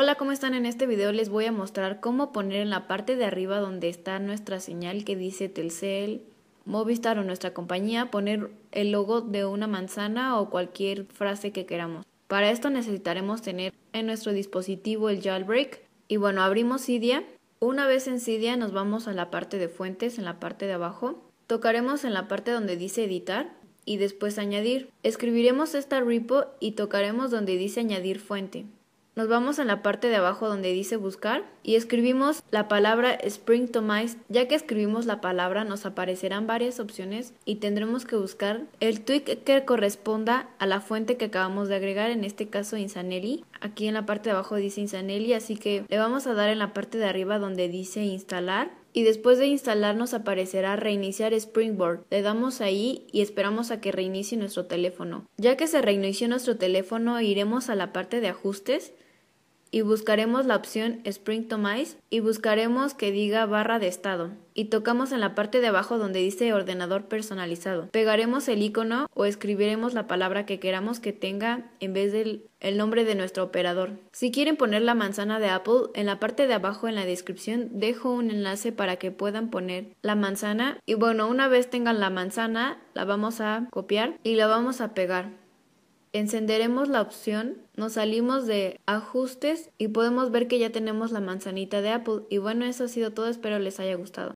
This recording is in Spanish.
Hola, ¿cómo están? En este video les voy a mostrar cómo poner en la parte de arriba donde está nuestra señal que dice Telcel, Movistar o nuestra compañía, poner el logo de una manzana o cualquier frase que queramos. Para esto necesitaremos tener en nuestro dispositivo el jailbreak y bueno, abrimos Cydia. Una vez en Cydia nos vamos a la parte de fuentes, en la parte de abajo. Tocaremos en la parte donde dice editar y después añadir. Escribiremos esta repo y tocaremos donde dice añadir fuente. Nos vamos a la parte de abajo donde dice buscar y escribimos la palabra Spring Ya que escribimos la palabra nos aparecerán varias opciones y tendremos que buscar el tweak que corresponda a la fuente que acabamos de agregar, en este caso Insanelli. Aquí en la parte de abajo dice Insanelli, así que le vamos a dar en la parte de arriba donde dice instalar y después de instalar nos aparecerá reiniciar Springboard. Le damos ahí y esperamos a que reinicie nuestro teléfono. Ya que se reinició nuestro teléfono iremos a la parte de ajustes y buscaremos la opción Spring Tomize y buscaremos que diga barra de estado y tocamos en la parte de abajo donde dice ordenador personalizado. Pegaremos el icono o escribiremos la palabra que queramos que tenga en vez del el nombre de nuestro operador. Si quieren poner la manzana de Apple, en la parte de abajo en la descripción dejo un enlace para que puedan poner la manzana y bueno, una vez tengan la manzana, la vamos a copiar y la vamos a pegar encenderemos la opción, nos salimos de ajustes y podemos ver que ya tenemos la manzanita de Apple. Y bueno, eso ha sido todo, espero les haya gustado.